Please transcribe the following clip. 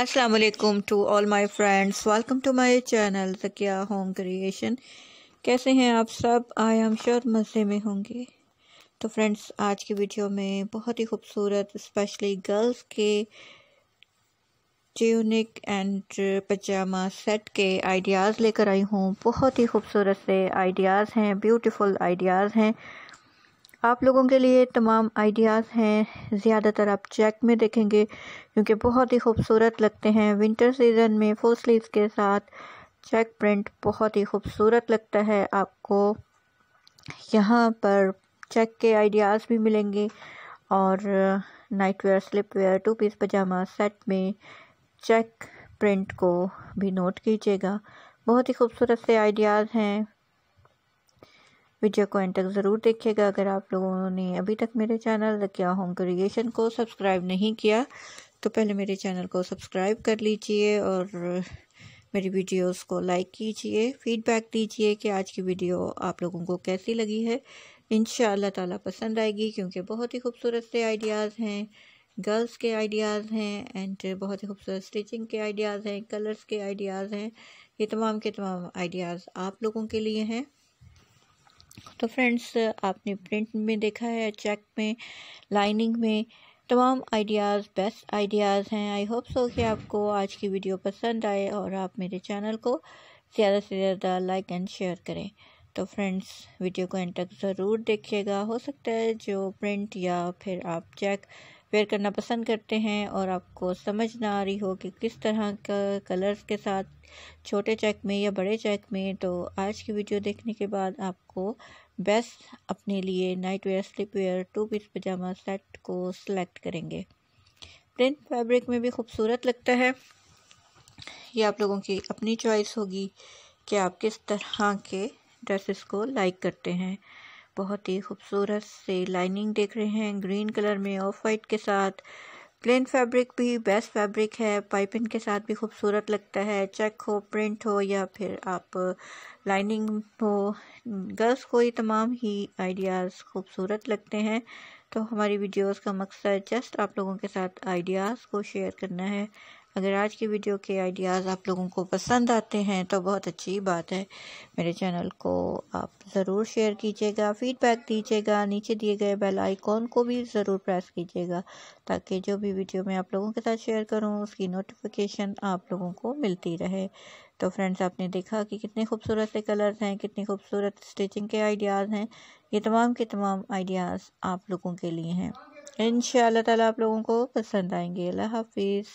अस्सलाम वालेकुम to all my friends welcome to my channel Zakia home creation कैसे हैं आप सब आई एम श्योर मज़े में होंगे तो फ्रेंड्स आज की वीडियो में बहुत ही खूबसूरत स्पेशली गर्ल्स के ट्यूनिक एंड पजामा सेट के आइडियाज़ लेकर आई हूँ बहुत ही खूबसूरत से आइडियाज़ हैं ब्यूटीफुल आइडियाज़ हैं आप लोगों के लिए तमाम आइडियाज़ हैं ज़्यादातर आप चेक में देखेंगे क्योंकि बहुत ही खूबसूरत लगते हैं विंटर सीज़न में फुल स्लीव के साथ चेक प्रिंट बहुत ही खूबसूरत लगता है आपको यहाँ पर चेक के आइडियाज़ भी मिलेंगे और night wear slip wear two piece pyjama set में चेक प्रिंट को भी नोट कीजिएगा बहुत ही खूबसूरत से आइडियाज़ हैं वीडियो को एंड तक ज़रूर देखिएगा अगर आप लोगों ने अभी तक मेरे चैनल क्या होम क्रिएशन को सब्सक्राइब नहीं किया तो पहले मेरे चैनल को सब्सक्राइब कर लीजिए और मेरी वीडियोस को लाइक कीजिए फीडबैक दीजिए कि आज की वीडियो आप लोगों को कैसी लगी है इन ताला पसंद आएगी क्योंकि बहुत ही खूबसूरत से आइडियाज़ हैं गर्ल्स के आइडियाज़ हैं एंड बहुत ही खूबसूरत स्टिचिंग के आइडियाज़ हैं कलर्स के आइडियाज़ हैं ये तमाम के तमाम आइडियाज़ आप लोगों के लिए हैं तो फ्रेंड्स आपने प्रिंट में देखा है चेक में लाइनिंग में तमाम आइडियाज़ बेस्ट आइडियाज़ हैं आई होप सो कि आपको आज की वीडियो पसंद आए और आप मेरे चैनल को ज़्यादा से ज़्यादा लाइक एंड शेयर करें तो फ्रेंड्स वीडियो को एंड तक ज़रूर देखिएगा हो सकता है जो प्रिंट या फिर आप चेक वेयर करना पसंद करते हैं और आपको समझ ना आ रही हो कि किस तरह का कलर्स के साथ छोटे चेक में या बड़े चेक में तो आज की वीडियो देखने के बाद आपको बेस्ट अपने लिए night wear slip wear two piece pyjama set को सिलेक्ट करेंगे प्रिंट फैब्रिक में भी खूबसूरत लगता है ये आप लोगों की अपनी चॉइस होगी कि आप किस तरह के ड्रेसेस को लाइक करते हैं बहुत ही खूबसूरत से लाइनिंग देख रहे हैं ग्रीन कलर में ऑफ वाइट के साथ प्लेन फैब्रिक भी बेस्ट फैब्रिक है पाइपिंग के साथ भी खूबसूरत लगता है चेक हो प्रिंट हो या फिर आप लाइनिंग हो गर्ल्स को ये तमाम ही आइडियाज़ खूबसूरत लगते हैं तो हमारी वीडियोस का मकसद जस्ट आप लोगों के साथ आइडियाज़ को शेयर करना है अगर आज की वीडियो के आइडियाज़ आप लोगों को पसंद आते हैं तो बहुत अच्छी बात है मेरे चैनल को आप ज़रूर शेयर कीजिएगा फीडबैक दीजिएगा नीचे दिए गए बेल आइकॉन को भी ज़रूर प्रेस कीजिएगा ताकि जो भी वीडियो मैं आप लोगों के साथ शेयर करूँ उसकी नोटिफिकेशन आप लोगों को मिलती रहे तो फ्रेंड्स आपने देखा कि कितने खूबसूरत से कलर्स हैं कितने खूबसूरत स्टिचिंग के आइडियाज़ हैं ये तमाम के तमाम आइडियाज़ आप लोगों के लिए हैं इन ताला आप लोगों को पसंद आएंगे अल्लाह हाफिज़